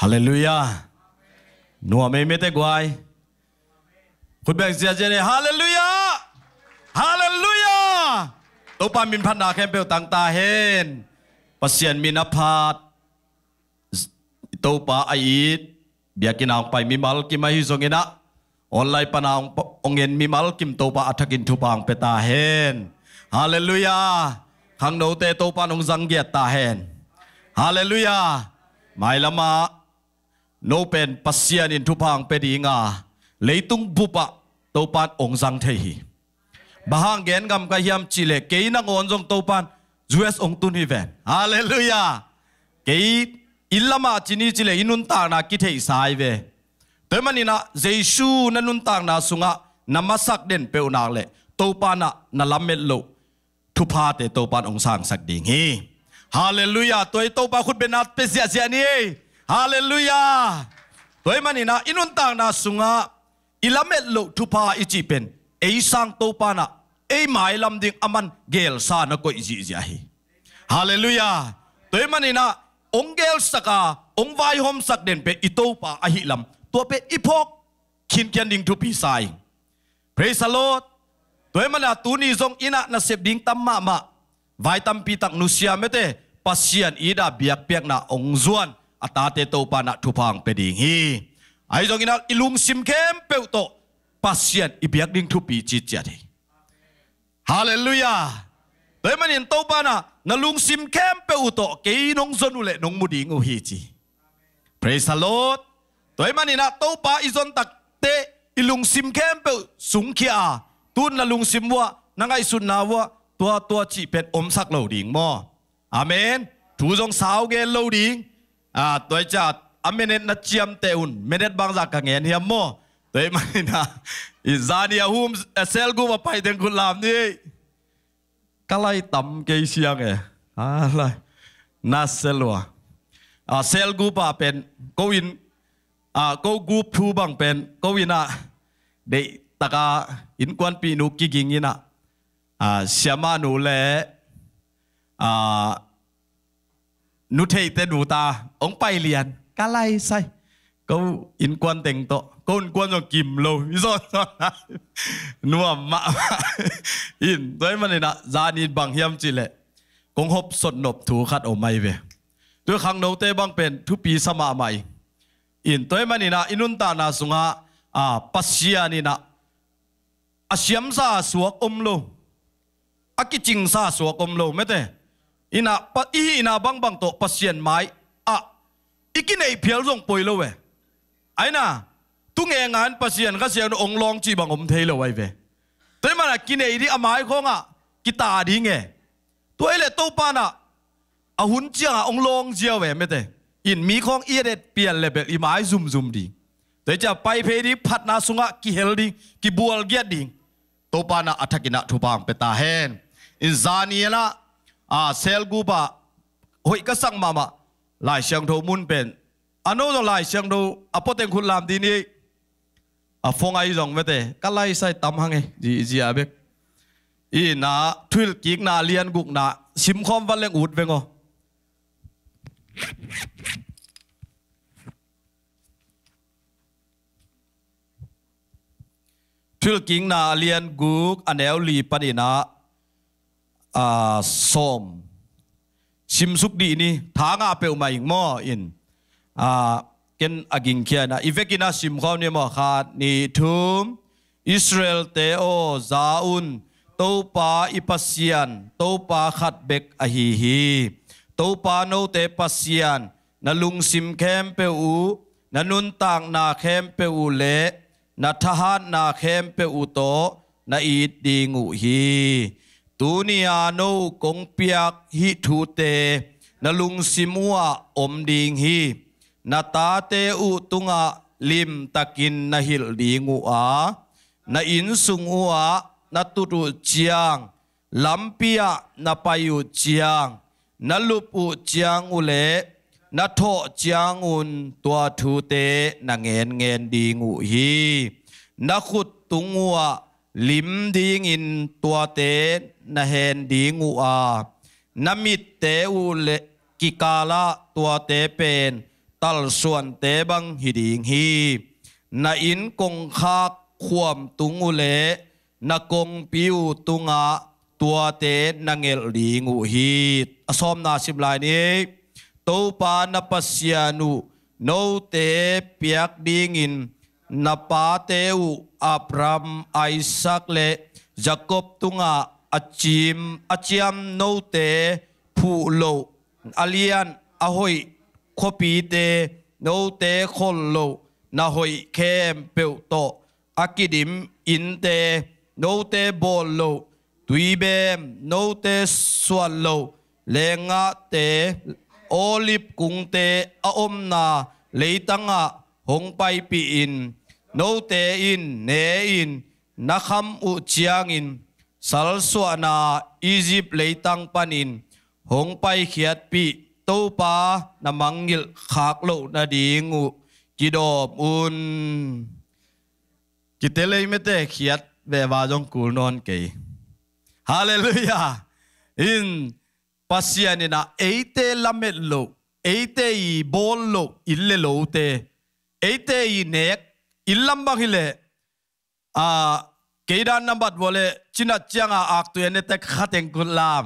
ฮาเลลูยานัวไม่เมตกวายคุณแบงเสียใจเลยฮาเลลูยาฮาเลลูยาตัวปามินพันนาแคมเปลต่างตาเห็นปัสเซียนมินพาดตัวปาอีดเบียกินเอาไปมีมัลกิมาฮิซงินะออนไลน์ปนาองเงินมีมัลกิมตัวปาอัฐกินทุปังเปตาเห็นฮาเลลูยาขังโนเตตัวปานองสังเกียตตาเห็นฮาเลลูยาไม่ละมา no pen pasian in thupang pe di nga leitung bupa topan ongjang the hi bahang gen gam ka hiam chile keina ngon jong topan jues ong tun hi ven hallelujah ke ilama chini chile inun ta na ki thei sai ve na jesu nun ta na sunga namasak den pe unak le topana na lamet lo thupa te topan ongsang sak ding hi hallelujah toi topa khut benat pe sia sia ni e. Hallelujah. Tôi mà nina inun tang na sunga ilamet lo thupa ichi pen. Ei sang to pa na. Ei mai lam ding aman gel sa na ko ichi ja hi. Hallelujah. Tôi mà nina ong gel saka ong à, vai hom sak den pe ito pa a hi lam. Tua pe ipok kin kian ding thupi sai. Praise the Lord. Tôi mà là tu ni zong ina na sep ding tam ma ma. Vai tam pi tak nusia mete pasian ida biak biak na ong zuan. อาตาเตโตปานะทุพังเปดิงฮีไอ้จงอินักอิลุงซิมเข้มเปิวโตปัสเซียนอิเบียกดิ้งทุปีจิตจัดฮาเลลูยาเฮ้ยมันเห็นโตปานะนลุงซิมเข้มเปิวโตเกยนงจนุเลนงมุดิงอุฮีจีเพรสโลดตัวมันเห็นโตปาอิจนตักเตอิลุงซิมเข้มเปิวสุงขี้อาตุนนลุงซิมวะนังไอสุนนาวะตัวตัวจีเป็นอมสักเหลาดิ่งมออาเมนถูจงสาวเกลเหลาดิ่ง à tôi cha a nó chiêm chiam te un minute bang za ka ngen hiam mo tôi à, mà à, na izania hum sel gu ma phải den kun lam cái kalai tầm cái siang e à lai na selwa à sel gu pa pen ko in à ko group thu bang pen ko in a à. de taka in quan pi nu ki ging na, à xem siama nu le à nu thei tên đủ ta ông bay liền cá lai say câu in quan tình tọ con quân rồi kìm lâu rồi nua mạ in tới mà này đã ra nhìn bằng hiểm chỉ lệ cũng hộp sột nộp thú khát ổ mày về tôi khăng đầu tê băng bền thu pi sa mạ mày in tới mà này đã inun ta na sunga à pasia này đã asiam sa suộc om lô akiching sa suộc om lâu mấy thế อินาอีนาบังบังโตพัศเชียนไม่อะอีกินไอพิลส่งปุยเลยเวไอ้น่ะตุงเองงานพัศเชียนก็เสียงองลองจีบังอมเทลเลยไว้เวแต่มาละกินไอที่อามายองอะกิตาดีเงเงตัวเอเลตัวปานอะอาหุ่นเจียงองลองเจียวเวยไม่ได้อินมีของเอียดเปลี่ยนเลยแบบอีไม้ซุมซุมดีแต่จะไปเพดีพัดนาสุงะกิเฮลดิงกิบัวเกียดดิงตัวปานอะอัฐกินะทุบังเปตาเฮนอินซานียละ à sel gu ba hội các sang mama lại sang thâu muốn bền anh nói lại sang thâu à po à, tên khun làm đi ni à phong ai dòng với thế cái lai sai tâm hăng ấy gì gì à biết ý na thuyết kiến na liên gục na sim khom văn lên út về ngô thuyết kiến na liên gục anh em lì pan na ส้มชิมสุกดีนี่ทางอาเปอมาอีกมออินอ่าเกณฑ์อกิงเคียนะอีเวกินาชิมเขาเนี่ยมอขาดนี่ทุมอิสราเอลเตโอซาอุนตูปาอิปัสยานตูปาขัดเบกอฮีฮีตูปาโนเตปัสยานนลุงซิมเขมเปอูนนุนต่างนาเขมเปอูเละนทหารนาเขมเปอูโตนาอีดีงูฮีตุนียโนกงเปียกฮิทูเตนลุงสิมัวอมดิงฮีนาตาเตอุตุงะลิมตะกินนาหิลดิงูอานาอินสุงอัวนาตุรุจียงลัมเปียนาปายุจียงนาลุปุจียงอุเลนาโทเจียงอุนตัวทูเตนาเงินเงินดิงูฮีนาขุดตุงัวลิมดีงินตัวเตนะเฮนดีงูอานมิดเตอูเลกิกาลาตัวเตเป็นตัลส่วนเตบังหิดิงฮีนาอินกงคาขวมตุงอุเลนากงปิวตุงะตัวเตนังเอลดีงูฮีอสมนาสิบลายนี้ตูปานปัสยานุโนเตเปียกดีงิน napa teu abram isaac le jacob tunga achim achiam no te phu lo alian ahoi khopi te no te khol lo na hoi kem peu to akidim in te no te bol lo tui bem no te sual lo le te olip kung te aom na leitanga หงไปปีอินโนเตอินเนอินนักขมอุจียงอินสัลสวนาอียิปเลยตั้งปันอินหงไปเขียดปีตูปานมังยิลขากโลนาดีงูกิดอบอุนกิเตเลยไม่เตเขียดเบวาจงกูนอนเกยฮาเลลูยาอินปัสยานินาเอเตลาเมลโลเอเตอีบอลโลอิลเลโลเตเอเตเอเนกอิลลัมบังฮิเลอาเกิดานนับบัดบอกเลยจินัดจังอาคักตุเอเนตขัดเองกุลาม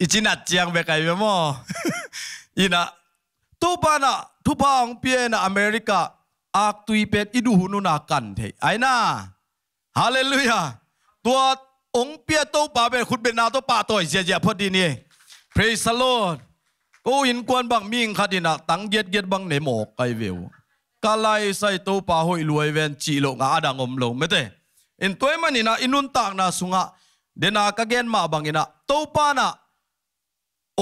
อีจินัดจังเบกัยเบมออีนาทุบานาทุบองพีเอนะอเมริกาอากตุอีเป็ดอิดูหุนุนักกันเทไอ้น่าฮาเลลูยาตัวองพีเอตัวปาเป็นขุดเป็นนาตัวป้าตัวเจเจพอดีนี่ p r a i ย e the Lord กูอินควนบังมิงขัดินาตั้งเย็ดเย็ดบังเนโมกัยเวว ka lai sai to pa hoi luai ven chi lo nga ada ngom lo mete in toy manina inun tak na sunga dena ka gen ma bangina to pa na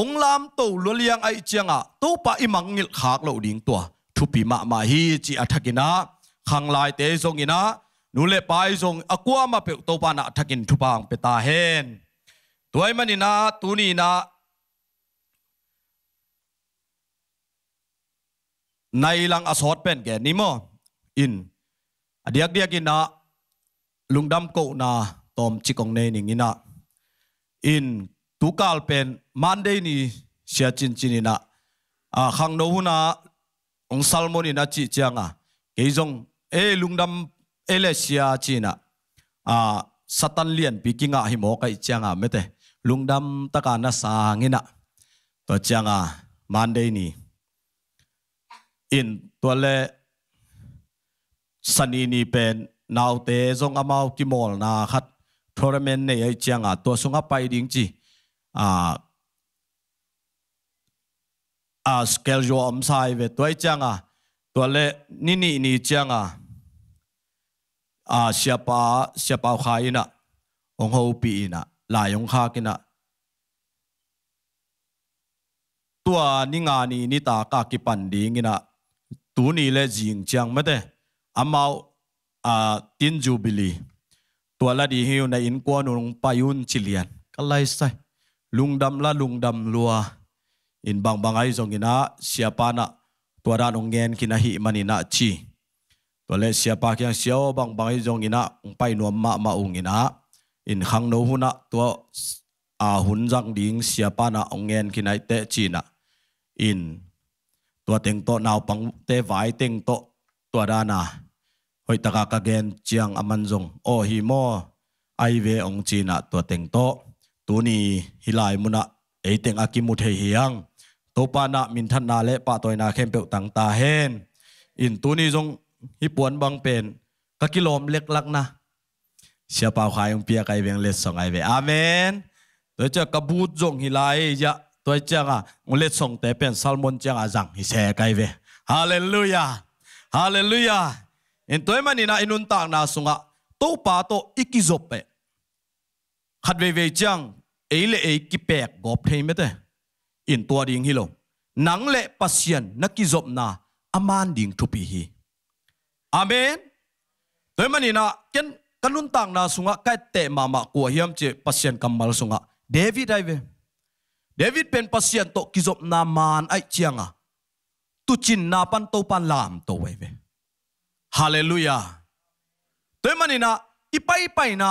ong lam to lo liang ai chianga to pa imang ngil khak lo ding to thu pi ma ma hi chi athakina khang lai te zong ina nule le pai zong akwa ma pe to pa na athakin thu pang pe ta hen toy manina tu ni na nay lang asot pen ke nimo in adiak diak ina lungdam ko na tom chikong ne ning ina in tukal pen monday ni sia chin chin ina a ah, khang no huna ong salmon ina chi changa keizong e lungdam ele sia china a ah, satan lian pikinga hi mo kai changa mete lungdam taka na sangina to changa monday ni อินตัวเลสันนี่เป็นนาวเตซงอามาติมอลนาคัดทรมนในไอเจียงอ่ะตัวสุงอไปดิงจีอ่าอาสเกลจอมไซเวตัวไอเจียงอ่ะตัวเลนี่นี่นี่เจียงอ่ะอ่าเสียป้าเสียป้าขายน่ะองค์เปีน่ะลายองค์้ากิน่ะตัวนิงานีนิตากากิปันดีงินน่ะ tu ni le jing chang ma te amao a tin jubilee tua la di hiu na in kwa nung payun chilian kalai sai lungdam la lungdam lua in bang bang zong ina, siapa na tua ra nung gen kina hi manina chi tua le siapa kyang siao bang bang zong ina, ung pai nuam ma ma ung ina, in khang no huna tua a hun jang ding siapa na ong gen kina te chi na in ตัวเต็งโตนาวปังเตไวเต็งโตตัวดานาหอยตะกากะเกนเจียงอมันจงโอฮิโมไอเวองจีนะตัวเต็งโตตูนีฮิลายมุนะเอเต็งอากิมุเทฮิยังตัวปานะมินทันนาเลปะตัวนาเข้มเปียวตังตาเฮนอินตูนีจงฮิปวนบังเป็นกะกิโลมเล็กลักนะเสียป่าวขายองเปียไกเวียงเลสสองไอเวอาเมนโดยจะกระบูดจงฮิลายยะ tôi chẳng à ông lết song tế bên salmon chẳng à rằng hi sẽ cái về hallelujah hallelujah in tôi mà nina inun tang na sunga to pa to ikizope khát về về chẳng ấy lệ ấy kipek gop thấy mệt in tua ding hi lo nang lệ pasien nakizop na aman ding thupi hi amen tôi mà nina chân kalun tang na sunga cái tệ mà mà của hiểm chế pasien kamal sunga david ai về เดวิดเป็นปัสยัียนตกิจบนามานไอเจียงอะตุจินนาปันโตปันลามโตไว้เวฮาเลลูยาตัวมันนี่นะอีไปไปนะ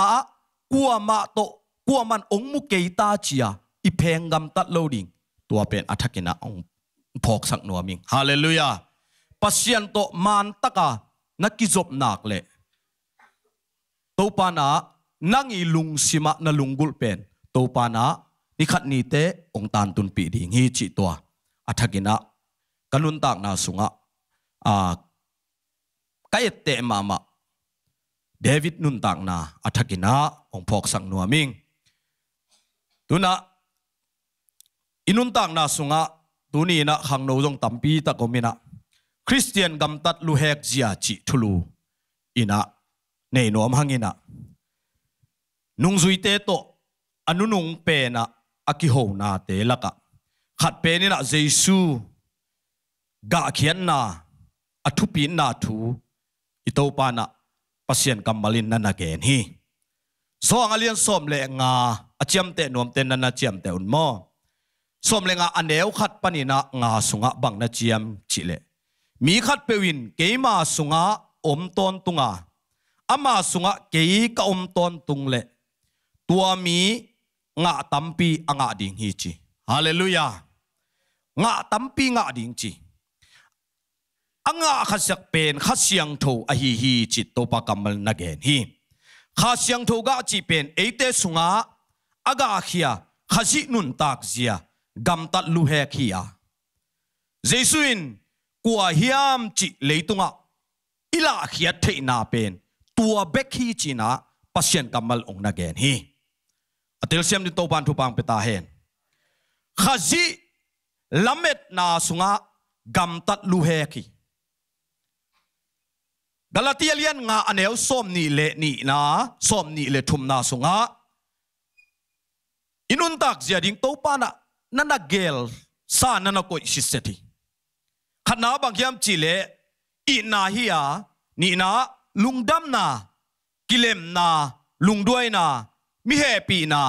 กัวมาโตกัวมันองมุเกตาจียอีเพงกำตัดโลดิงตัวเป็นอัฐกินะองพอกสักนัวมิงฮาเลลูยาปัสยันโตมานตะกะนักกิจบนักเลตัวปานะนั่งอีลุงสิมะนลุงกุลเป็นตัวปานะน่ขัดนีเตองตานตุนปีดีงีจิตัวอัฐกินะกัลุนตากนาสุงะอ่ากายเตมามาเดวิดนุนตากนาอัฐกินะองพอกสังนัวมิงตุนะอินุนตากนาสุงะตุนีนะขังโนจงตัมปีตะกมินะคริสเตียนกำตัดลูเฮกเจียจิทุลูอินะในนัวมังอินะนุงซุยเตโตอนุนุงเปนะ aki ho na te laka khat pe ni na jesu ga khian na athu pi na thu ito pa na pasien kamalin na nagen hi so ang alian som le nga achiam te nom te na na chiam te un mo som le nga aneu khat pani na nga sunga bang na chiam chile mi khat pewin keima sunga om ton tunga ama sunga ke ka om ton tung le tua mi nga tampi anga à ding hi chi hallelujah nga tampi nga ding chi anga à khasak pen khasiang tho à a hi hi chi topa kamal nagen hi khasiang tho ga chi pen eite sunga aga khia khasi nun tak zia gam tat lu he khia jesuin kwa hiam chi leitunga ila khia theina pen tua bek hi chi na pasien kamal ong nagen hi atil siam ni topan thu pang peta hen khazi lamet na sunga gam tat lu he ki galatia lian nga anel som ni le ni na som ni le thum na sunga inun tak zia ding na nana gel sa nana koi siseti khana bang yam chi le i na hi ni na lungdam na kilem na lungduai na mi he pi na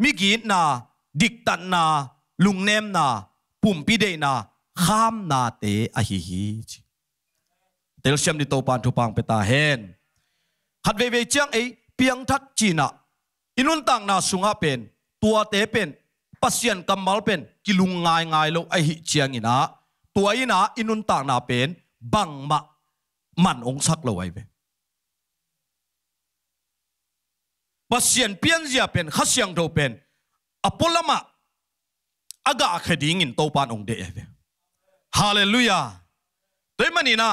mi gi na dik tan na lung nem na pum pi de na kham na te a hi hi tel siam ni to pan thu pang pe ta hen khat ve ve chang ei piang thak chi na inun tang na sunga pen tua te pen pasian kamal pen kilung ngai ngai lo a hi chiang ina tua ina inun tang na pen bang ma man ong sak lo ai ve pasien pian zia pen khasyang tho pen apolama aga khading in to pan ong de ave hallelujah toy manina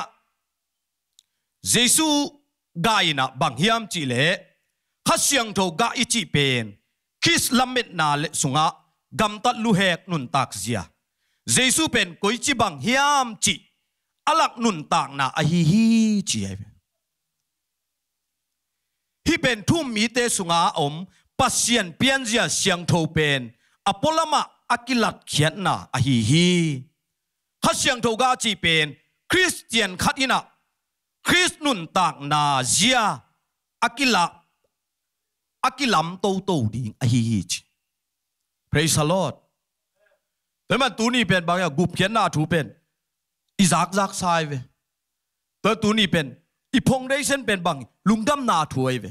jesu gaina bang hiam chi le khasyang tho ga ichi pen kis lamet na le sunga gam tat lu hek nun tak zia jesu pen koi chi bang hiam chi alak nun tak na a hi hi chi ave ที่เป็นทุ่มมีเตสุงาอมปัสเซียนเปียนเจียเสียงททเป็นอพอลมะอากิลัดเขียนนาอหิฮีขัดเสียงททกาจีเป็นคริสเตียนขัดอินะคริสนุนตากนาเจียอากิละอากิลัมโตโตดิงอหิฮีจีพระเยซูลอดแต่มาตัวนี้เป็นบางอย่างกุบเขียนนาถูเป็นอิซักซักไซเวแต่ตัวนี้เป็นอีพงได้เส้นเป็นบางลุงดำนาถวยเว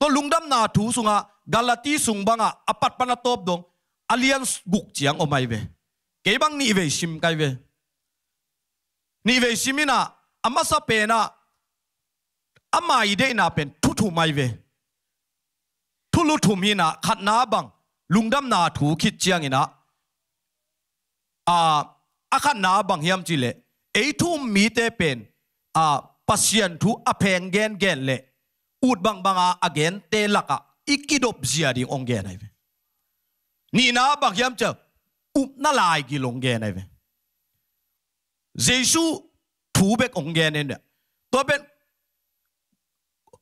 ตัวลุงดำนาถูสุงะกาลตีสุงบังอ่ะอปัดปนตบดงอเลียนกุกเจียงโอไม่เวเกบังนี่เวชิมไกเวนี่เวชิมินะอามาสเปนะอามาอีเดนะเป็นทุทุไม่เวทุลุทุมีนะขัดนาบังลุงดำนาถูคิดเจียงอินะอาอาขัดนาบังเฮียมจิเลเอทุมมีเตเป็นอาปัสยันทุอเพงเกนเกนเล ut bang banga again te laka ikidop zia ding ong ge nai ve ni na bak yam cha up na lai gi long ge nai ve jesu thu bek ong ge ne to ben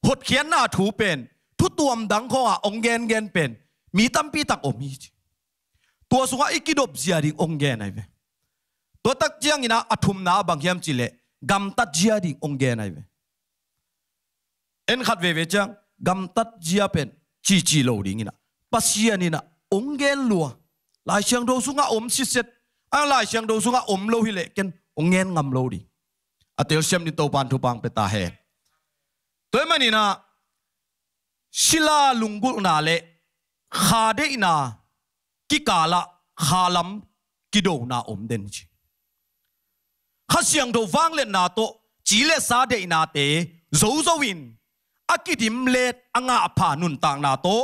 hot khian na thu pen thu tuam dang kho a ong gen gen pen mi tam pi tak om hi tua sunga ikidop zia ding ong ge nai ve to tak chiang ina athum na bang yam chile gam ta zia ding ong ge ve en khat ve ve chang gam tat jia pen chi chi lo ding ina pasian ina ong gen lua lai chang do sunga om si set ang lai chang do sunga om lo hi le ken ong gen ngam lo di atel sem ni to pan thu pang pe ta he toy manina sila lunggu na le kha de ina ki kala kha lam ki do na om den chi kha siang do wang le na to chile sa xa ina na tế dấu win akidim let anga pha nun tak na to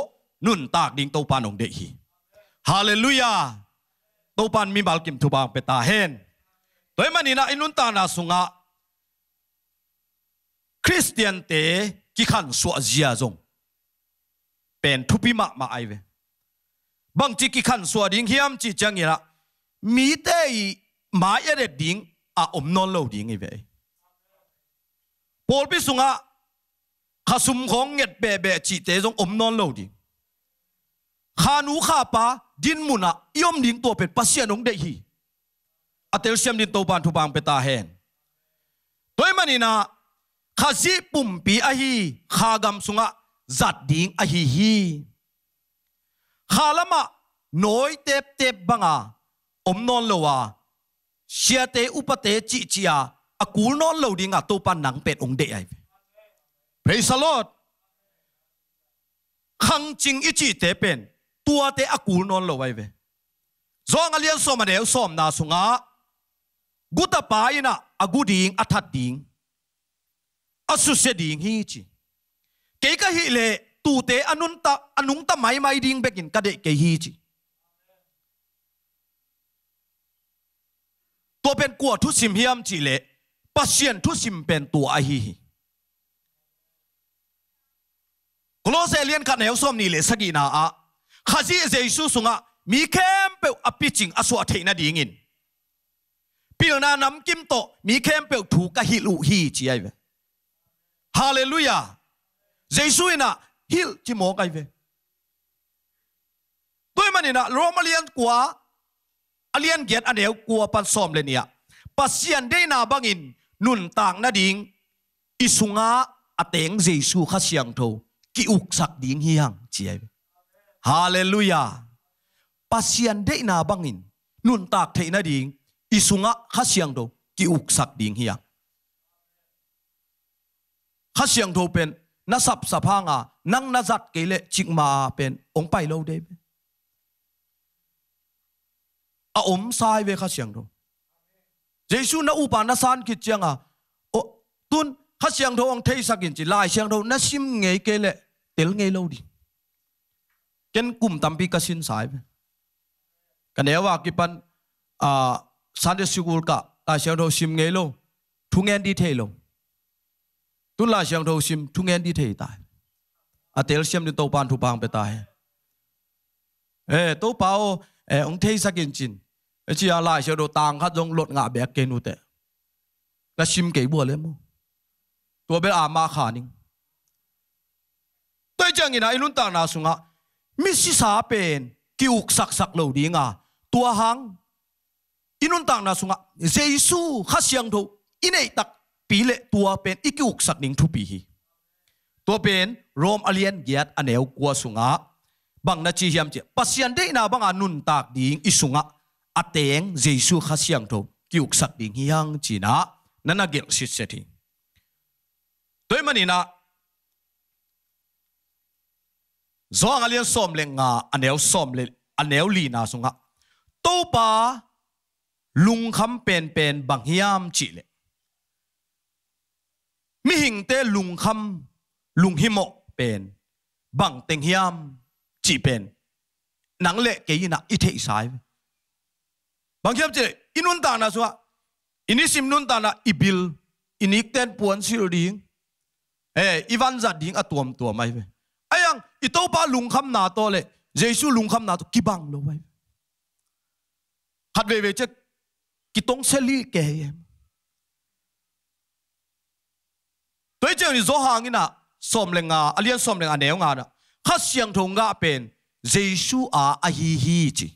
nun tak ding to panong de hi hallelujah to pan mi bal kim thu bang pe ta hen toy manina inun ta na sunga christian te ki khan suwa zia zong pen thupi ma ma ai ve bang chi ki khan suwa ding hiam chi chang ira mi te ma ya de ding a om non lo ding i ve Paul bi sunga ขาสุมของเงียดเบเบจีเตยงอมนอนเลวดิขานูข้าปาดินมุนะยอมดิ่งตัวเป็ดปัสเชียนงเดฮีอเตลเซียมดินัวบานทุบางเปตาแหนตัวมันนี่นะข้าซีปุ่มปีอหีข้ากำสุงะจัดดิ่งอหีฮีข้าละมะน้อยเต็บเต็บบังอาอมนอนเลวะเสียเตอุปเตจิจิอาอากูนอนเลวดิ่งอะตัวปานนังเป็ดองเดย์ Praise the Lord. Khăng chinh ít chỉ tế bền. Tua tế ác cú non lâu vậy về. Do ngà liên xóm mà đều xóm nà sung á. Gu ta bá yên à. A gu điên, a thật điên. A su xe hi chỉ. Kể cả hi lệ. Tu tế anun ta, ta mai mai điên bếc in cả kê hi chỉ. Tua bên của thu sim hiam chỉ lệ. Pasien thu sim bên tua hi hi. โคลเซเลียนกันเหวสมนี่เลยสกีนาาข้าจีเจสุสุงะมีเข้มเปอปิจิงอสวัตินดิ่งินพีลนาน้ำกิมโตมีเข้มเปวถูกกะฮิลุฮีจีไอเวฮาเลลูยาเจสุอินะฮิลจิโมกไอเวด้วยมันนี่นะโรมาเลียนกัวอาเลียนเกียรติอันเดียวกัวปันสมเลเนี่ยปัสยันได้นาบังอินนุนต่างนาดิ่งอิสุงะอเตงเจสุข้าเสียงโท ki uk ding hiang chiai hallelujah pasian de na bangin nun tak thei na ding isunga khasiang do ki uk sak ding hiang khasiang do pen na sap sapanga nang na zat kele chikma pen ong pai lo de a om sai ve khasiang do Jesu na upa na san kit changa o tun khasiang do ong thei sakin chi lai siang do na sim nge le tel ngay lâu đi ken kum tampi ka sin sai kan ewa ki pan a sunday school ka la siang tho sim ngay lâu thung en đi thei lâu tu la siang tho sim thung en đi thei tai à, a tel siam ni to pan thu pang pe tai e to pao e ong thei sakin chin chỉ là lại sẽ đồ tàng khát dòng lột ngã bé kê nụ tệ là sim kế bùa lên mô tôi biết à ma khả tôi chẳng nghĩ là ilun ta na sunga mi si sa pen ki uk sak sak lo đi nga tua hang ilun tang na sunga jesu kha siang tho inei tak pi le tua pen iki uk sak ning thu pi hi tua pen rom alien giat aneu kwa sunga bang na chi hiam che pasian de na bang anun tak ding isunga ateng jesu kha siang tho ki uk sak ding hiang china nana gel sit se thi tôi mà zong alian som le nga anel som le anel li na sunga to pa lung kham pen pen bang hiam chi le mi hing te lung kham lung himo pen bằng tình hiam chỉ pen nắng lệ cái gì nặng ít thế sai bằng hiam chỉ inun ta na suwa ini sim nun ta na ibil ini ten puan sir ding eh ivan zat ding atuam tuam mai ve อีโตปาลุงคำนาโตเลยเยซูลุงคำนาโตกี่บังเลยเว้ยฮัดเวเวจะกี่ตงเซลีแกเองตัวเจ้านี่โซฮางินะสมเลงอาอเลียนสมเลงอาเนียวงานะขัดเสียงทงกาเป็นเยซูอาอฮีฮีจี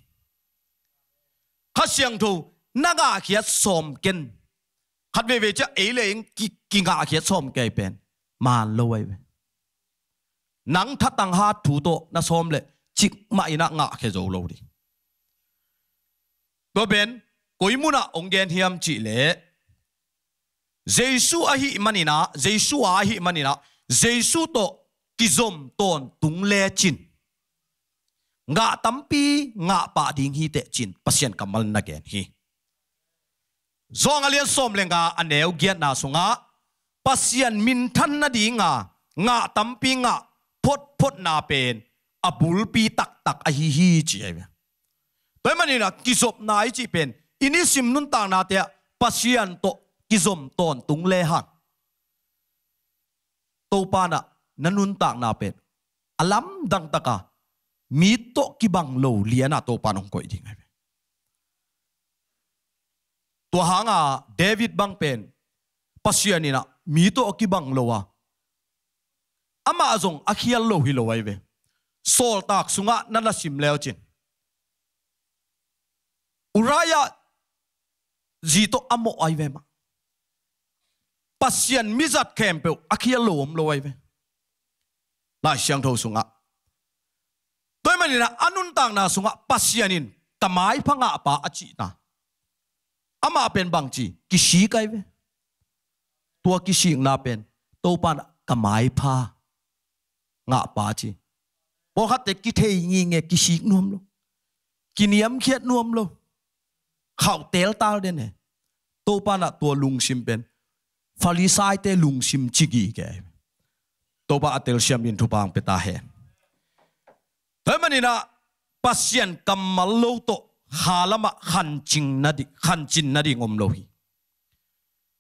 ขัดเสียงทงนักอาเขียสมเกนขัดเวเวจะเอเลยกิกิงอาเขียสมแกเป็นมาเลยเว้ยนังทัดตังฮาถูโตนะสมเลยจิกไม่นักงะแค่โจโลดิก็เป็นกุยมุนะองเกนเฮียมจิเล่เยซูอาหิมันินะเยซูอาหิมันินะเยซูโตกิจอมตอนตุงเลจินงะตัมปีงะปะดิงฮีเตจินปัศยันกำมลนักเกนฮี zong alian som lenga aneu giat na sunga pasian min than na di nga nga tampi nga พดพดนาเป็นอบุลปีตักตักอฮิฮีจีไอ้เนี่ยตัวมันนี่นะกิจบนายจีเป็นอินิสิมนุนต่างนาเตะปัสยันโตกิจมตอนตุงเลหันตัวปานะนันนุนต่างนาเป็นอัลัมดังตะกามีโตกิบังโลเลียนาตัวปานองกอยดิิงไอ้เนี่ยตัวหางอ่ะเดวิดบังเป็นปัสยันนี่นะมีโตกิบังโลว่ะ ama azong akhial lo hi lo wai ve sol tak sunga nana sim leo chin uraya zito amo ai ve ma pasian mizat kempe akhial lo om lo wai ve lai siang tho sunga toy manina anun tang na sunga pasianin tamai phanga pa achi na ama pen bang chi kishi kai ve tua kishi na pen to pan kamai pha งาปาจีโอขัดแต่กิเทงีเงกิชิกนวมโลกินยำเขียดนวมโลข่าเตลตาเดนเนตัวปานะตัวลุงชิมเป็นฟาริไซเตลุงชิมจิกีแกตัวปาเตลเชียมยินทุปังเปตาเฮเฮ้ยมันนี่นะปัสยันกัมมัลโลโตฮาลมะขันจิงนาดิขันจินนาดิงมโลฮี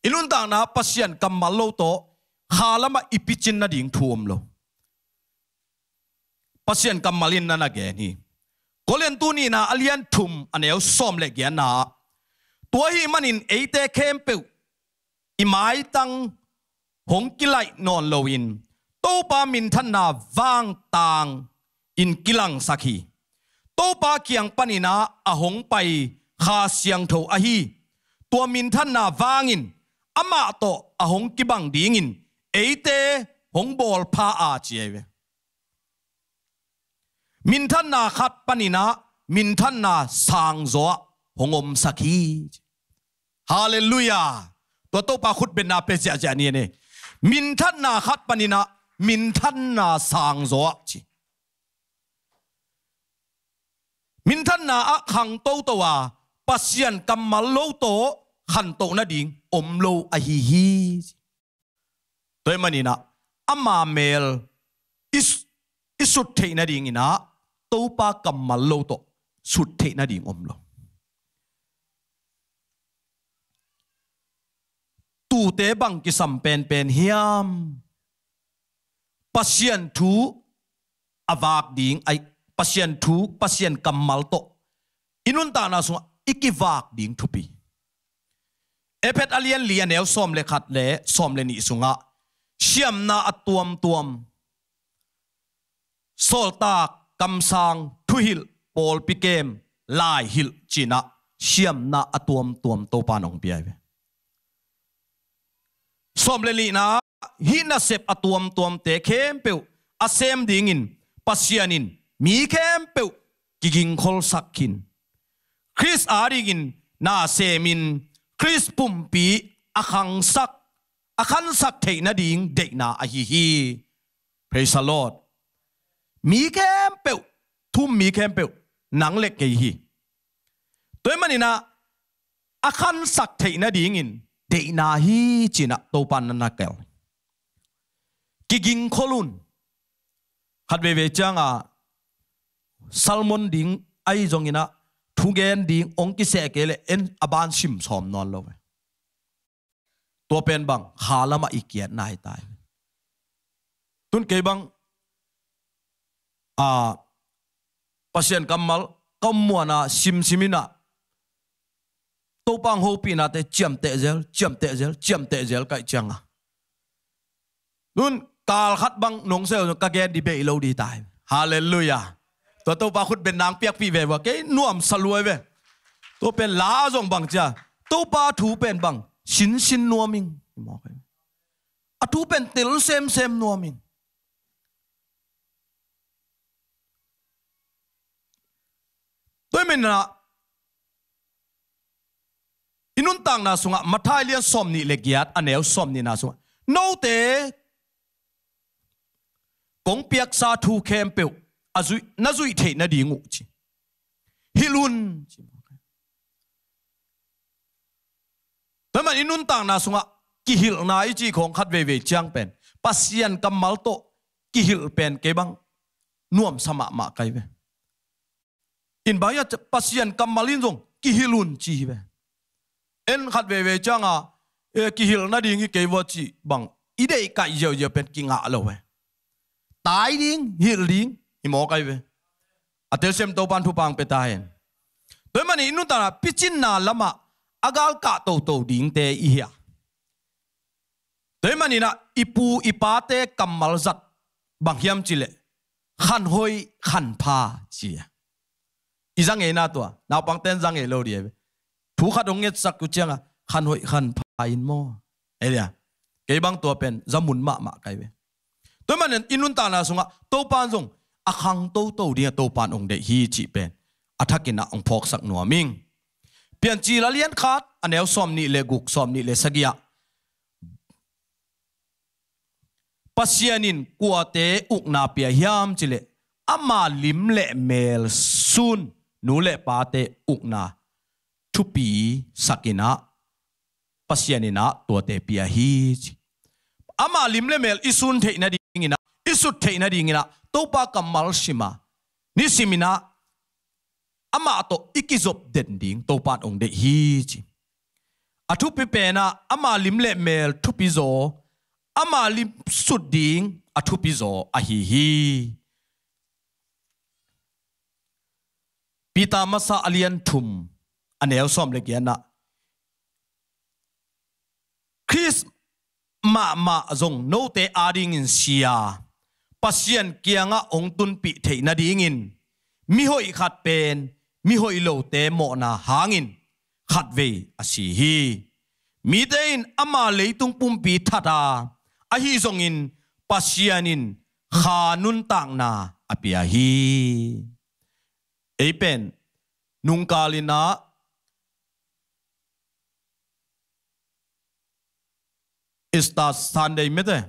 อินุนต่างนะปัสยันกัมมัลโลโตฮาลมะอิปิจินนาดิงทอมโลพัศยันกัมมาลินนันนักเกนีโคเลนตุนีนาอเลียนทุมอันเอวซอมเลกยานาตัวฮีมันอินเอเตเคมเปวอิมาตังหงกิไลนอนโลวินตัวปามินทันนาวางตาง อินกิลังสักฮีตัวปาเกียงปันีนาอาหงไปคาเซียงโทอาฮีตัวมินทันนาวางอินอมาโตอาหงกิบังดีงิน เอเตหงบอลพาอาเจวมินทันนาขัดปนินะมินทันนาสางโซหงอมสักีฮาเลลูยาตัวโตปาคุดเป็นนาเปเจีาเจนี่นี่ยมินทันนาขัดปนินะมินทันนาสางโซจีมินทันนาอกขังโตตัวปัสยันกัมมาโลโตขันโตนาดิงอมโลอฮีฮีตัวมันนี่นะอามาเมล อิส อิสุดเทนาดิงนะ tô ba cầm mà lâu tổ sụt thế na đi om lo tu tế bằng cái sầm pen pen hiam pasien thu avak ding ai pasien thu pasien kamal to inun ta na so ikivak ding thu pi epet alien lian el som le khat le som le ni sunga siam na atuam tuam sol tak cầm sang thu hil pol pi kem lai hil china siam na atuam tuam to pa nong pi ai som le li na hi na sep atuam tuam te khem pe asem ding in pasianin mi khem pe kiging khol sakhin chris arigin na semin chris pumpi akhang sak akhan sak na ding deina a hi hi praise the lord mi kem peu thum mi kem peu nang lek ke hi toy manina akhan sak na ding in na hi china to pan na kel kiging kholun hat ve ve changa salmon ding ai jongina thugen ding ongki se ke le en aban sim som non lo to pen bang khalama ikiat nai tai tun ke bang à pasien kamal kammuana sim simina topang hopina te chiam te zel chiam te zel chiam te zel kai changa nun kal khat bang nong sel ka ge di be lo di tai hallelujah to to pa khut ben nang piak pi ve wa ke nuam salwe ve to pen la zong bang cha to pa thu pen bang xin xin nuaming mo kai a thu pen tel sem sem nuaming tôi mình là inun tang na sunga mathai lian som ni legiat anel som ni na sunga no te kong piak sa thu kem pe azui na zui the na dingu chi hilun chi Naman inun tang na sunga kihil na ichi khong khat ve ve chiang pen pasian kamal to kihil pen ke bang nuam sama ma kai ve in baya pasien kamalin zong ki hilun chi be en khat ve ve changa e Kihil hil na ding ke wa chi bang ide kai yo yo pen ki nga lo we tai ding hil ding i mo kai ve atel à, sem to ban thu pang pe ta hen toy mani inu ta pichin na lama agal à, ka to to ding te i ya toy mani na ipu ipate kamal zat bang hiam chile khan hoi khan pha chi à. อีสังเอนาตัวนาปังเต้นสังเอโลเดียถูขัดองเงสักกุเจียงขันหอยขันพายินมอเอเดียเกบังตัวเป็นจมุนมะมะไกเวตัวมันอินุนตานาสุงะโตปานสุงอคังโตโตเดียโตปานองเดฮีจีเป็นอัฐกินะองพอกสักหนัวมิงเปลี่ยนจีละเลียนขาดอันเอวซอมนี่เลกุกซอมนี่เลสกิยะปัสยานินกัวเตอุกนาเปียยามจิเลอามาลิมเลเมลซุน nu le pa te ukna thupi sakina na to te pia hi ama limle mel isun the na dingina the theina dingina topa kamal shima ni simina ama to ikizop den ding topan ong de hi chi athupi pena ama limle mel thupi zo ama lim suding athupi zo a hi hi ปีตามาซาอเลียนทุมอันเอลซอมเล็กยันนะคริสมามาจงโนเตอาดิงินเสียปัสยันเกียงะองตุนปีเทนดิงินมิหอยขัดเป็นมิหอยโลเตโมนาหางินขัดเวอสีฮีมีเดินอามาเลยตุงปุ่มปีทัดาอาฮีจงอินปัสยันินขานุนต่างนาอภิยาฮี ấy bên nung ca li na ista sunday mete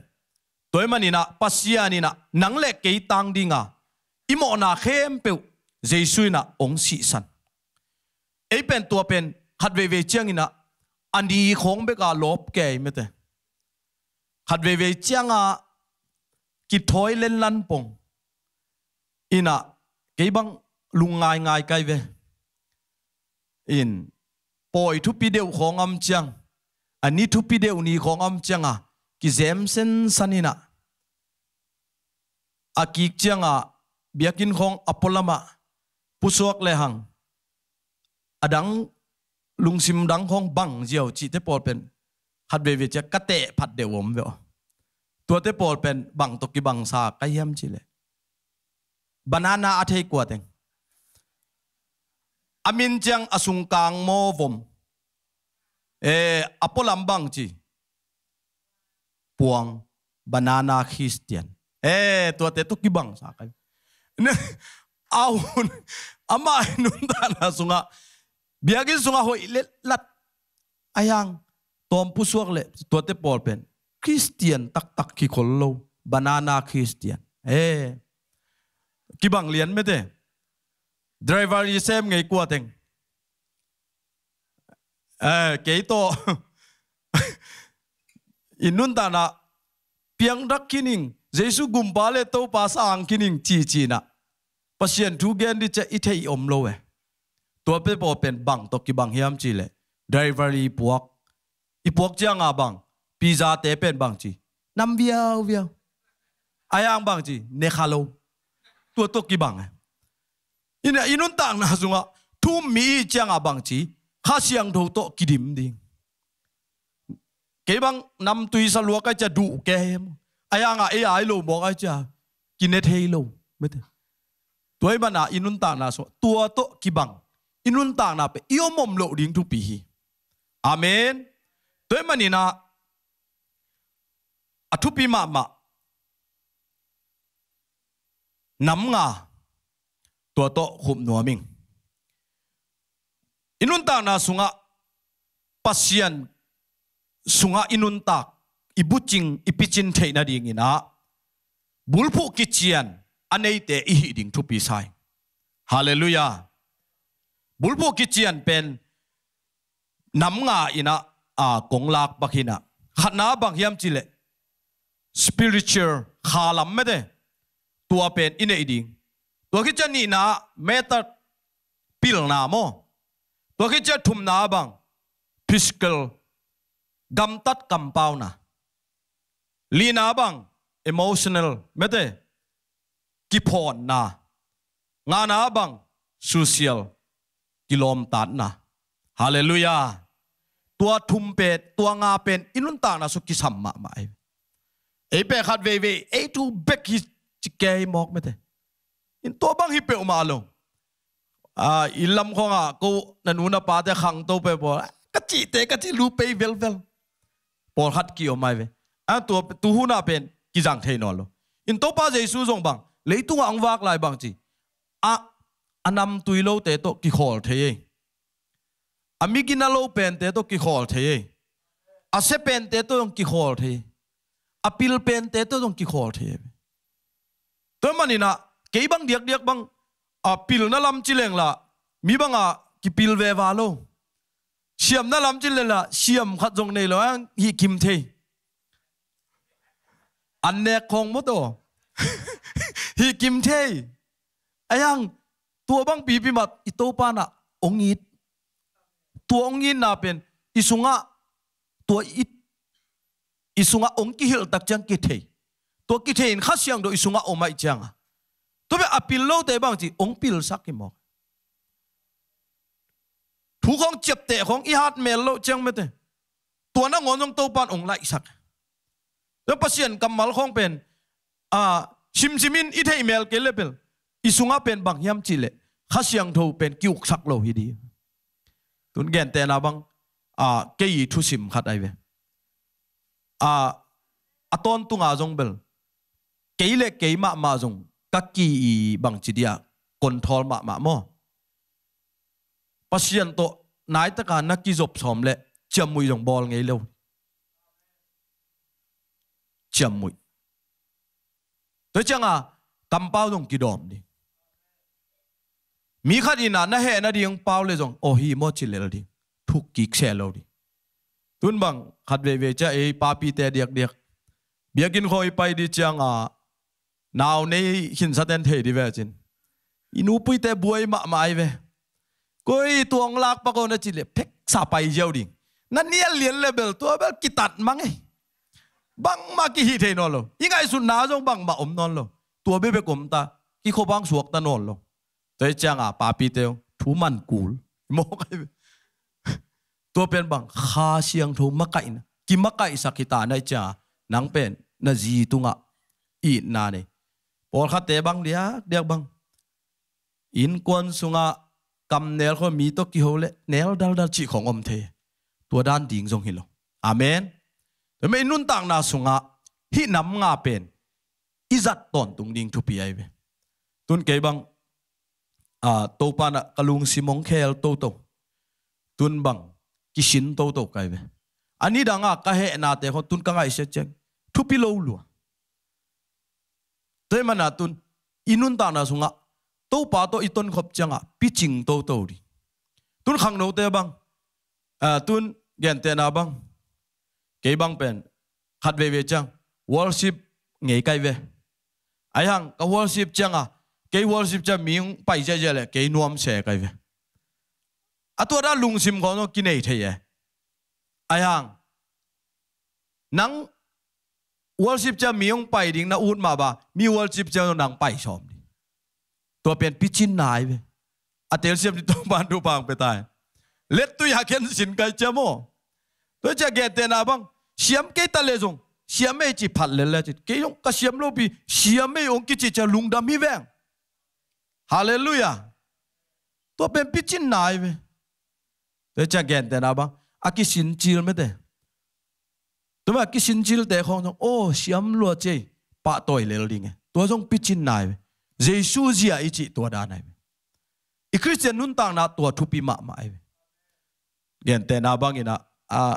toy manina pasianina nangle ke tang dinga imo na khem Jesus jesuina ông sĩ san ấy bên tua bên khát về về chiang ina andi khong beka lop ke đấy, khát về về chiang à, kí thôi lên lăn pong ina cái băng ลุงงายงายไกลเวอินปอยทุปีเดียวของอมเจียงอันนี้ทุปีเดียวนี้ของอมเจียงอ่ะกิเซมเซนสันินะอากิเจียงอ่ะเบียกินของอพอลมะปุสวกเลหังอดังลุงซิมดังของบังเจียวจิเตปอดเป็นหัดเวเวจะกะเตะผัดเดวมเวอตัวเตปอดเป็นบังตกิบังซาไกยมจิเลบานานาอาเทกว่าเต็ง amin jang kang mo vom eh apo lambang ji puang banana Christian eh tua te tu kibang sakai ne aun ama nun na sunga biagin sunga ho ile lat ayang tom pusuak le tua te pol pen Christian tak tak ki banana Christian eh kibang lian mete driver đi xem ngày qua tiếng à cái to in nun ta na piang rak kining jesu gumpa le to pa sa ang kining chi chi na pasien thu gen đi cha ithei om lo we to pe po pen bang to ki bang hiam chi le driver i puak i puak cha nga bang pizza te pen bang chi nam viao viao ayang bang chi ne khalo tua to ki bang eh ina inun tang na zunga thu mi chang abang chi kha siang tho to kidim ding ke bang nam tui sa lua ka cha du ke aya nga e ai lo mo ka cha kinet hei lo met toy ban na inun tang na so tua to kibang inun tang na pe iomom lo ding tu pi hi amen toy manina pi ma ma nam nga ตัวโตห n บนัวมิงอินุนตานาสุงะปัสยันสุงะ i ินุนตักอิบุจิง i ิปิจินเทนาดิงินะบุลพุ i ิ i จียนอ i นเ i h ตอิหิดิงทุปีไซฮาเลลูยาบุลพุกิ a จีย n เป็นน a ำงาอินะอา a งลาก i ักห h นะขณะบางยามจิเล spiritual khalam mede tua pen i n อ i นเอดิตัวกิดจนี่นะเมตดพิลนาโมตัวกิดจทุมนาบังพิสกลกำตัดกำเปาวนะลีนาบังอิม t i o n นลเม่ไกิพอนนะงานาบังส s เชียลกิลอมตัดนะฮาเลลูยาตัวทุมเป็ดตัวงาเป็นอินุนตานะสุกิสัมมาไหมเอเปขัดเวเวเอทูเบกิจเกยมอกเม่ไ in to bang hi pe ma lo à ilam khong à cô nè nu na pa te khang to pe bo cái chị te cái chị lu pe vel vel por hat ki o mai ve à tu tu hu na pen ki jang thei no lo in to pa jesu jong bang lấy tung ang vak lại bang chi à anam tui lo te to ki khol thei ami na lo pen te to ki khol thei a se pen te to ki khol thei apil pen te to ki khol thei tôi mà na cái băng điếc điếc băng à pil na lam chi leng la mi băng à ki pil ve va lo siam na lam chi leng la siam khát jong này lo ang hi kim the an ne khong mo to hi kim the ayang tua băng pi pi mat i to pa na ong it tua ong it na pen isunga tua it isunga ong ki hil tak chang ki the tua ki the in khát siang do isunga omai chang à tôi tobbe apil lo te bang chi ong pil sak ki mỏ, thu khong chep te khong i hat mel lo chang me te tua na ngon jong to pan ong lai sak to cầm kamal không pen a chim chimin i thei mel ke level i sunga pen bằng yam chi le kha siang tho pen kyu sak lo hi di tun gen tệ na bằng a ke i thu sim khat ai ve a aton tunga jong bel keile keima ma jong กักกีบังจีเดียกนทอลมาหมาหม้อปัศยันโตนายตะการนักกีจบสอมเลยจำมวยจงบอลไงเล่าจำมวยตัวจ้าอ่ะกำเป้าตรงกีดอมดิ มีขัดนนานะเฮนะดิยังเป้าเลยจงโอ้ฮีมอชิเลลดิทุกกิกเชลเลยดิตุนบังขัดเวเวจะเอ้ยปาปีเตะเดียกเดียกเบียกินคอยไปดิเจ้าอ่ะนาวในหินสะเตนเทดีเวจินอินูปุยแต่บวยมาไม่เวก็ไอตัวงลักปะกอนจิเลเพ็กสาไปเจ้าดิ่งนั่นเนี่ยเลียนเลเบลตัวเบลกิตัดมั้งไงบังมากี่ฮีเทนอโลยังไงสุนนาจงบังมาอมนอนลตัวเบเบกอมตากีโคบังสวกตานอนลแต่จ้างอ่ะปาปีเตวทูมันกูลมองไอตัวเป็นบังคาเสียงทูมักไก่นะกิมักไก่สักกิตาในจ้านังเป็นนาจีตุงอ่ะอีนาเนี่ย bỏ bol kha te bang liak diak băng in quân kon sunga kam nel kho mi tóc kia ho le nel dal dal chi khong om the tua dan ding jong hilo amen te me nun tang na sunga hi nam ngà pen izat ton tung ding chụp pi ai ve tun ke bang à tô pa na kalung si mong khel tô tô tun bang kishin tô tô kai ve ani danga ka he na te ho tun ka ngai se cheng chụp pi lo thế mà nà tun inun ta na sunga to pa to iton khop changa pitching to to đi tun khang no te bang à tun gen te na bang cái bang pen khát về về chăng worship nghe cái về ai hằng cái worship chăng á cái worship chăng miếng bảy giờ giờ là cái nuông xe cái về à tôi đã lùng sim có nó kinh này thế ai hằng nắng วอลชิปจะมีองไปดิ่งนะอูดมาบ่า มีวอลชิปจะนังไปชอมดิตัวเป็นพิชินนายเวอเตลเซียมที่ต้องบานดูบางไปตาย เล็ดตุยาักเห็นสินักเจโมตัวจะเกตนาบังเสียมเกตเลจงเสียมไม่จิพัดเลยเลจิเกยงก็เสียมโลบีเสียมไม่องกิจิจะลุงดำมีแวงฮาเลลูยา ตัวเป็นพิชินนายเวตัวจะเกตนาบังอากิสินจิลไม่ได้ thế mà cái xin chil để không ô xiêm oh, lúa chơi bạ tội lệ đi nghe tôi trong pichin này Giêsu gì ấy chị tôi đã này i Christian nun tang na tua thupi ma ma ai gen te na bang ina a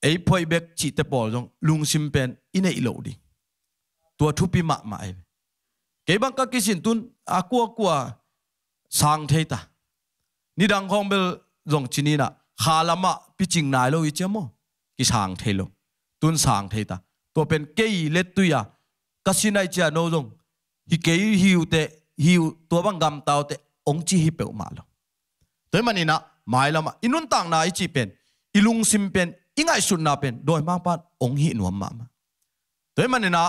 ei poi bek chi te pol jong lung sim pen ine i lo di tua thupi ma ma ai ke bang ka kisin tun a kwa kwa sang thei ta ni dang khong bel jong chini na khalama piching nai lo i chemo ki sang thei lo tun sang thei ta to pen ke le tuya kasinai à. cha no jong hi ke hiu te hiu to bang gam tao te ong chi hi pe ma lo tới mà nina mai lama inun à. tang na ichi pen ilung sim pen ingai sun na pen doi mang pa ong hi nuam ma ma tới mà nina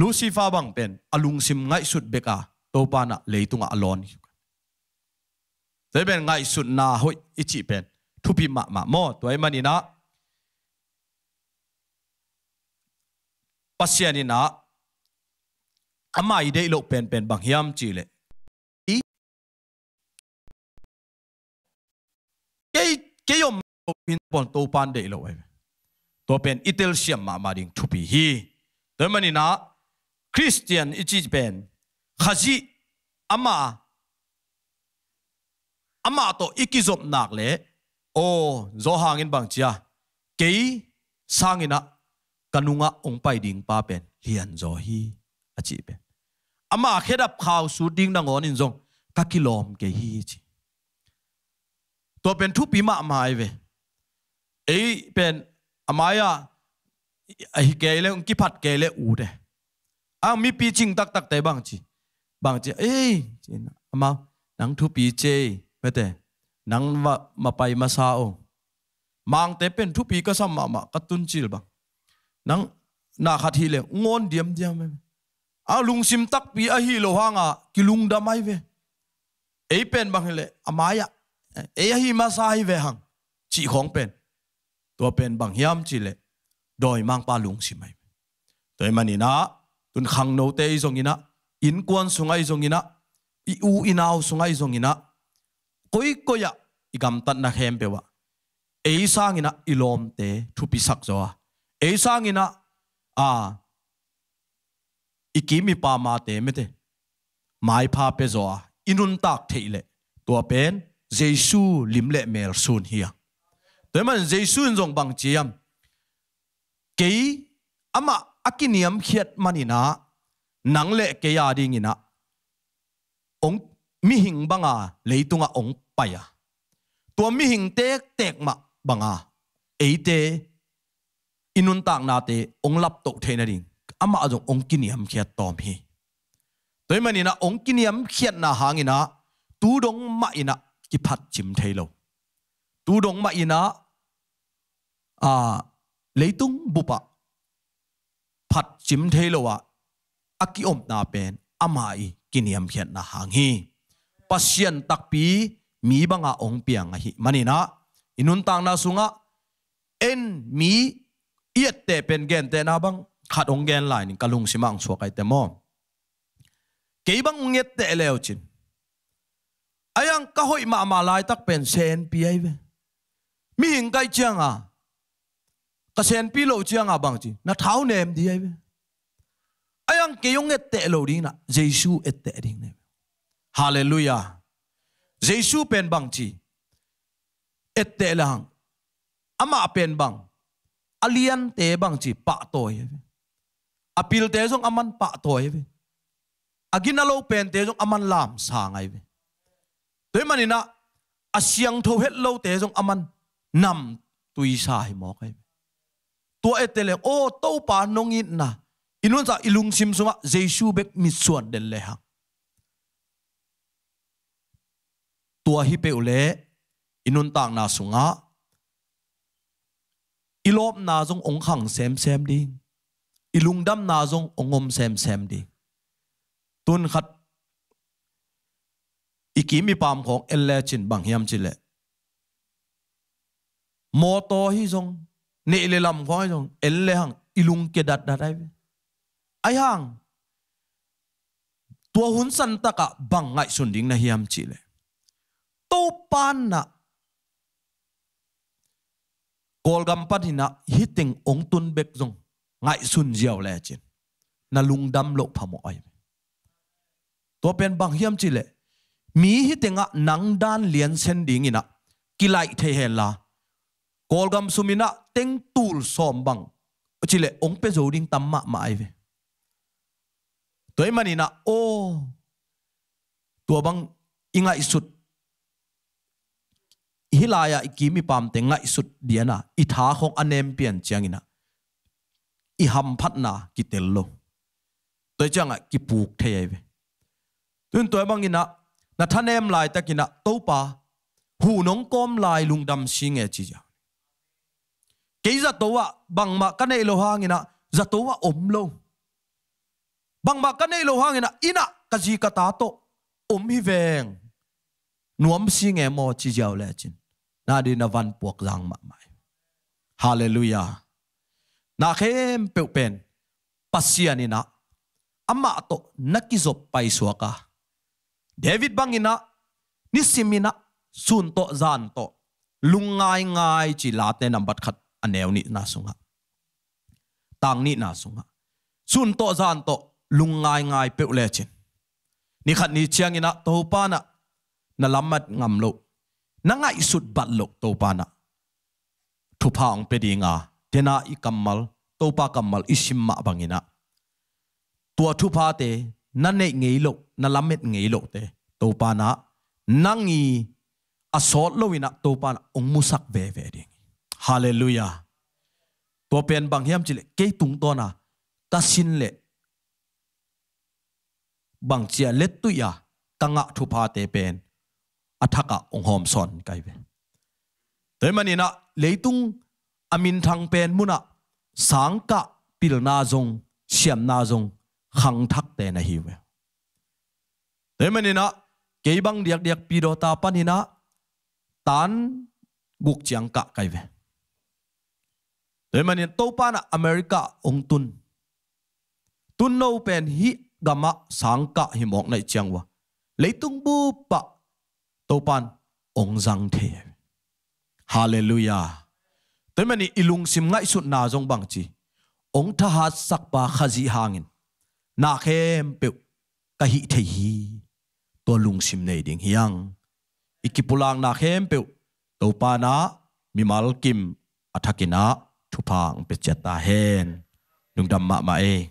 lucifer bang pen alung à sim ngai sut beka to pa na leitunga alon thế bên ngai sut na hoi ichi bên. ทุพิมะมาโมตัวมันนี่นะปัสยานี่นะอามาอีเดลกเป็นเป็นบางยามจีเลยเกยเกยมพินปนตัวปันเดลกตัวเป็นอิตาลีมามาดิงทุพิฮีตัวมันนี่นะคริสเตียนอิจิเป็นข้าจีอามาอามาตัวอิกิจบนักเลย ô gió hàng in bằng chia kế sang in ạ kanunga ông bay ding pa pen lian gió hi a à chi pen ama à khét đập khao su ding đang ngon in zong các kilom kế hi chi tôi pen thu pi ma mai về ấy pen amaya ai kể lệ ông kí phát kể lệ u đấy à mi pi ching tắc tắc tế bằng chi bằng chi ấy à mà nắng thu pi chê vậy นังว่ามาไปมาซาโอมังเตเป็นทุปีก็สมามากระตุนจิลบังนังนาคาทีเลงอนเดียมเดียมเอาลุงซิมตักปีอาฮีโลฮังอ่ะกิลุงดำไม่เวเอเป็นบังเลอามายะเอฮีมาซาฮีเวหังจีของเป็นตัวเป็นบังยามจีเลโดยมังปาลุงซิไม่ตดยมันนีนะตุนขังโนเตยจงอินะอินกวนสงไอจงอินะอีอูอินาวสงไอจงอินะ koi koya igam tan na hem bewa ei ina ilom te thupi sak zo ei sangina a ikimi pa ma te mete mai pha pe zo inun tak theile to pen jesu limle mel sun hiya toy man jesu in jong bang chiam ke ama akiniam khiat manina nangle ke ya ina, ong มิหิงบังอาเลยตุงอาองไปอะตัวมิหิงเตกเตกมาบังอาเอเตอินุนต่างนาเตองลับตกเทนดิงอามาจงองกินยำเขียดตอมฮีตัวมันนี่นะองกินยำเขียดนาหางินะตูดงมาอินะกิพัดจิมเทโลตูดงมาอินะอ่าเลยตุงบุปะพัดจิมเทโลวะอากิอมนาเป็นอามาอีกินยำเขียดนาหางฮี pasien takpi mi banga ong piang hi manina inun tang na sunga en mi iet te pen gen te na bang khat ong gen lai ni kalung simang so kai te mo ke bang ong yet te leo chin ayang kahoi ma ma lai tak pen sen pi ai ve mi hing kai chang a ka sen pi lo chang a bang chi na thau nem di ai ve ayang ke yong et te lo ding na jesu et te ding ne Hallelujah. Jesus pen bang chi. Ette te lang. Ama pen bang. Alian te bang chi pa toy. Apil te jong aman pa toy. Agina lo pen te jong aman lam sang ai ve. Toi manina asyang tho het lo te jong aman nam tui sa hi mo kai. Tua ette te le o to pa nong in na. Inun sa ilung sim suma Giêsu bek mi suan den le hang. ตัวฮิเปอุเลอินุนต่างนาสุงะอิลบนาจงองขังเซมเซมดิงอิลุงดัมนาจงองอมเซมเซมดิงตุนขัดอีกีมีปามของเอลเลจินบังเฮียมจิเลมอโตฮิจงเนเลลำของฮิจงเอลเลหังอิลุงเกดัดดัดได้ไอหังตัวหุ่นสันตะกะบังไงสุนดิงนะเฮียมจิเล to pan na gol gam pan hina hitting ong tun bek zong ngai sun jiao le chin na lung dam lo phamo ai to pen bang hiam chi le mi hi tenga nang dan lian sen ding ina kilai the he la kolgam sumina teng tul som bang chi le ong pe zo ding tam ma mai ve toy manina o oh. tua bang inga isut hilaya ikimi pam te ngai sut diana i tha khong anem pian changina i ham phatna ki tello toi changa ki puk theyai ve tun toy mangina na thanem lai takina topa hu nong kom lai lungdam singe chi ja ke za towa bangma kanei lo hangina za towa om lo bangma kanei lo hangina ina kaji kata to om hi veng nuam singe mo chi jaw le chin na di na van puak zang ma mai hallelujah na khem pe pen pasian ina ama to nakizop pai suaka david bang bangina nisimina sun to zan to lungai ngai chi lat ne nambat khat aneu ni na sunga tang ni na sunga sun to zan to lungai ngai pe le chin ni khat ni chiang ina to pa na na lamat ngam lo nanga isut batlok topana thupa ang pedinga tena i kamal topa kamal ma bangina tua thupa te nane ngei lok na lamet ngei lok te topana nangi asot lowina topana musak ve ve ding hallelujah to pen bang hiam chile ke tung tona kasin le bang chia let tu ya kanga thupa te pen athaka onghom son kai ve te manina leitung amin thang pen muna pil na zong siam na zong khang thak te na hi ve te manina keibang diak diak pi do ta pan panina tan buk chiang ka kai ve te manin to pana america ong tun tun no pen hi gama sangka hi mok nai chiang wa leitung bu pa ตัวปันองจังเทฮาเลลูยาตัวมันอิลุงสิมง่ายสุดนาจงบังจีองทหารสักปาขจีฮางินนาเขมเปียวกะหิเทฮีตัวลุงสิมในดิ่งยังอีกิปุลังนาเขมเปีวตัวปานะมิมาลกิมอัฐกินะทุพังเปจตาเฮนนุงดำมะมาเอ